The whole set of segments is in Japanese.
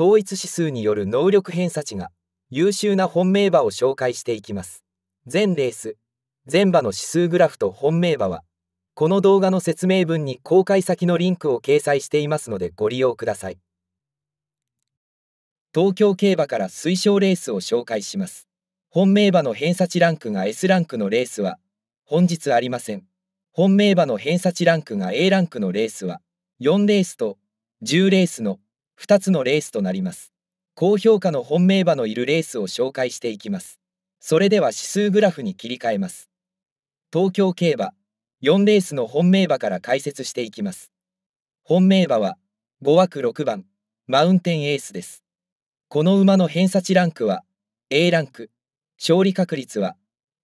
統一指数による能力偏差値が優秀な本命馬を紹介していきます。全レース、全馬の指数グラフと本命馬は、この動画の説明文に公開先のリンクを掲載していますのでご利用ください。東京競馬から推奨レースを紹介します。本命馬の偏差値ランクが S ランクのレースは、本日ありません。本命馬の偏差値ランクが A ランクのレースは、4レースと10レースの2つのレースとなります。高評価の本命馬のいるレースを紹介していきます。それでは指数グラフに切り替えます。東京競馬4レースの本命馬から解説していきます。本命馬は5枠6番マウンテンエースです。この馬の偏差値ランクは A ランク、勝利確率は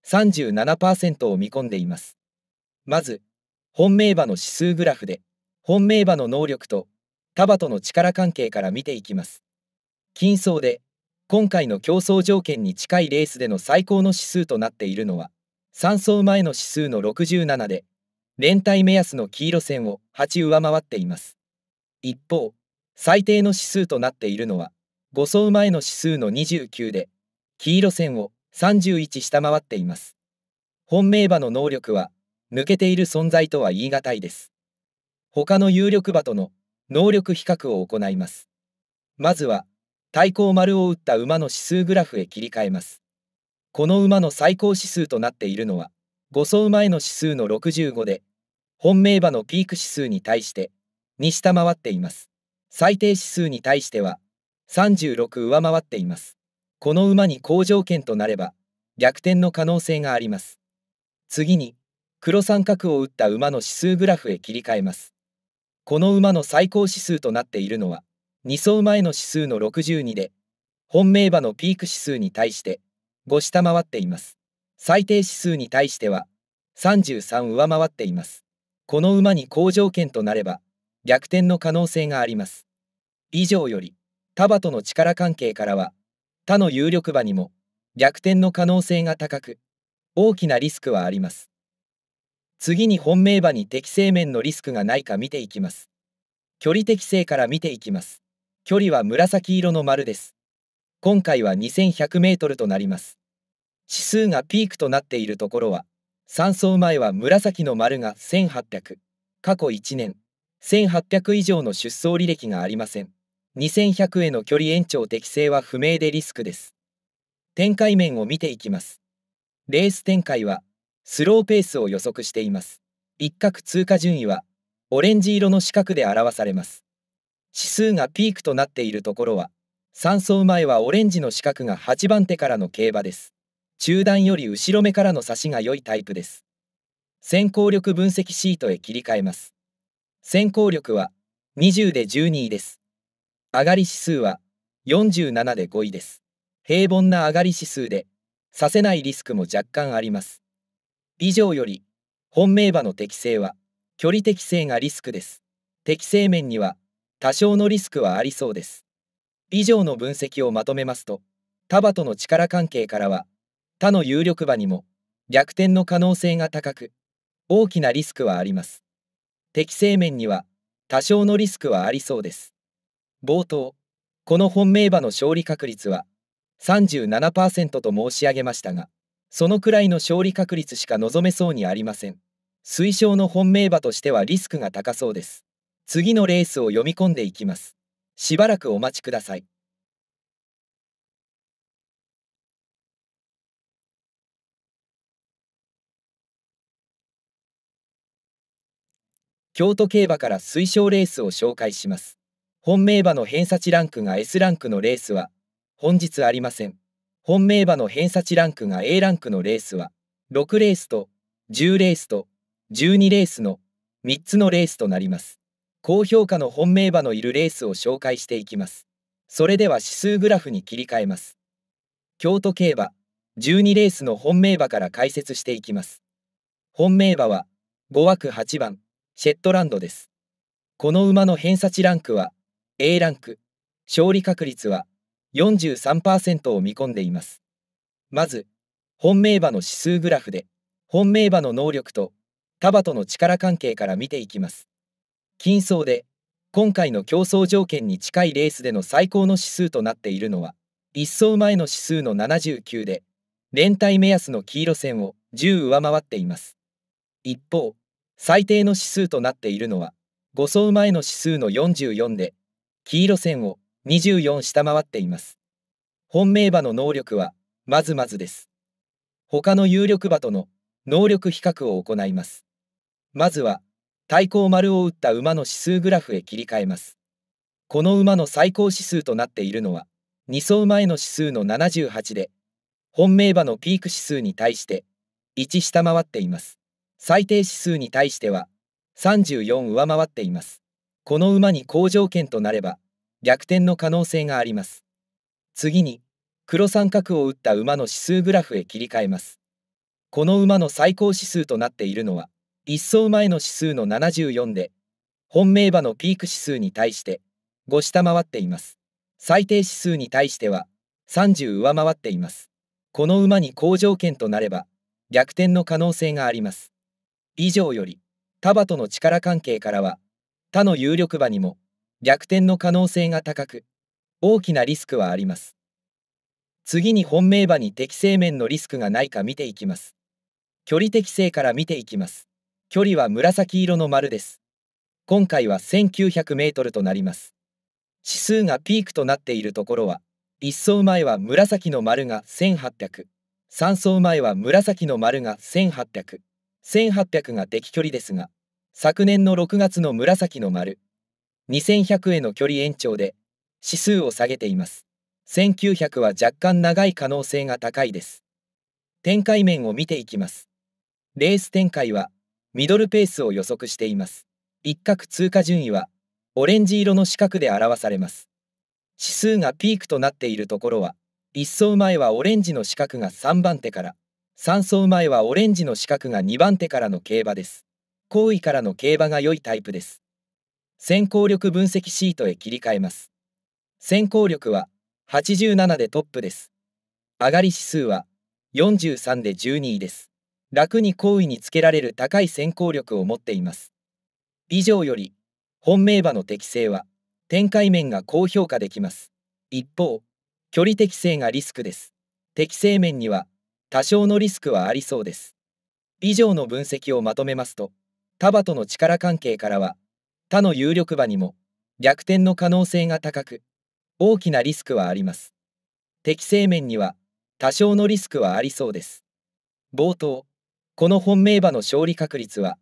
37%を見込んでいます。まず、本命馬の指数グラフで、本命馬の能力とタバとの力関係から見ていきます。金層で、今回の競争条件に近いレースでの最高の指数となっているのは、3走前の指数の67で、連帯目安の黄色線を8上回っています。一方、最低の指数となっているのは、5走前の指数の29で、黄色線を31下回っています。本命馬の能力は、抜けている存在とは言い難いです。他の有力馬との能力比較を行います。まずは、対抗丸を打った馬の指数グラフへ切り替えます。この馬の最高指数となっているのは、5走前の指数の65で、本命馬のピーク指数に対して、に下回っています。最低指数に対しては、36上回っています。この馬に好条件となれば、逆転の可能性があります。次に、黒三角を打った馬の指数グラフへ切り替えます。この馬の最高指数となっているのは、2走前の指数の62で、本命馬のピーク指数に対して5下回っています。最低指数に対しては33上回っています。この馬に好条件となれば、逆転の可能性があります。以上より、タバとの力関係からは、他の有力馬にも逆転の可能性が高く、大きなリスクはあります。次に本命馬に適正面のリスクがないか見ていきます。距離適正から見ていきます。距離は紫色の丸です。今回は2100メートルとなります。指数がピークとなっているところは、3走前は紫の丸が1800、過去1年、1800以上の出走履歴がありません。2100への距離延長適正は不明でリスクです。展開面を見ていきます。レース展開は、スローペースを予測しています。一角通過順位は、オレンジ色の四角で表されます。指数がピークとなっているところは、3走前はオレンジの四角が8番手からの競馬です。中段より後ろ目からの差しが良いタイプです。先行力分析シートへ切り替えます。先行力は20で12位です。上がり指数は47で5位です。平凡な上がり指数で、させないリスクも若干あります。以上より本命馬の適正は距離適性がリスクです適正面には多少のリスクはありそうです以上の分析をまとめますと他馬との力関係からは他の有力馬にも逆転の可能性が高く大きなリスクはあります適正面には多少のリスクはありそうです冒頭この本命馬の勝利確率は37%と申し上げましたがそのくらいの勝利確率しか望めそうにありません。推奨の本命馬としてはリスクが高そうです。次のレースを読み込んでいきます。しばらくお待ちください。京都競馬から推奨レースを紹介します。本命馬の偏差値ランクが S ランクのレースは、本日ありません。本命馬の偏差値ランクが A ランクのレースは、6レースと10レースと12レースの3つのレースとなります。高評価の本命馬のいるレースを紹介していきます。それでは指数グラフに切り替えます。京都競馬、12レースの本命馬から解説していきます。本命馬は、5枠8番、シェットランドです。この馬の偏差値ランクは、A ランク、勝利確率は43%を見込んでいます。まず、本命馬の指数グラフで、本命馬の能力と他馬との力関係から見ていきます。金層で、今回の競争条件に近いレースでの最高の指数となっているのは、1走前の指数の79で、連帯目安の黄色線を10上回っています。一方、最低の指数となっているのは、5走前の指数の44で、黄色線を24下回っています。本命馬の能力は、まずまずです。他の有力馬との能力比較を行います。まずは、対抗丸を打った馬の指数グラフへ切り替えます。この馬の最高指数となっているのは、2走前の指数の78で、本命馬のピーク指数に対して、1下回っています。最低指数に対しては、34上回っています。この馬に好条件となれば、逆転の可能性があります。次に、黒三角を打った馬の指数グラフへ切り替えます。この馬の最高指数となっているのは、1走前の指数の74で、本命馬のピーク指数に対して、5下回っています。最低指数に対しては、30上回っています。この馬に好条件となれば、逆転の可能性があります。以上より、タバとの力関係からは、他の有力馬にも、逆転の可能性が高く、大きなリスクはあります。次に本命馬に適正面のリスクがないか見ていきます。距離適正から見ていきます。距離は紫色の丸です。今回は1900メートルとなります。指数がピークとなっているところは、1走前は紫の丸が1800、3走前は紫の丸が1800、1800が適距離ですが、昨年の6月の紫の丸、2100への距離延長で指数を下げています。1900は若干長い可能性が高いです。展開面を見ていきます。レース展開はミドルペースを予測しています。一角通過順位はオレンジ色の四角で表されます。指数がピークとなっているところは1走前はオレンジの四角が3番手から3走前はオレンジの四角が2番手からの競馬です。後位からの競馬が良いタイプです。先行力分析シートへ切り替えます。先行力は87でトップです。上がり指数は43で12位です。楽に好位につけられる高い先行力を持っています。以上より、本命馬の適性は展開面が高評価できます。一方、距離適性がリスクです。適性面には多少のリスクはありそうです。以上の分析をまとめますと、タバとの力関係からは、他の有力馬にも逆転の可能性が高く、大きなリスクはあります。適正面には多少のリスクはありそうです。冒頭、この本命馬の勝利確率は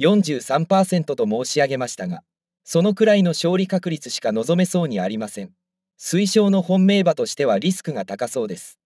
43%と申し上げましたが、そのくらいの勝利確率しか望めそうにありません。推奨の本命馬としてはリスクが高そうです。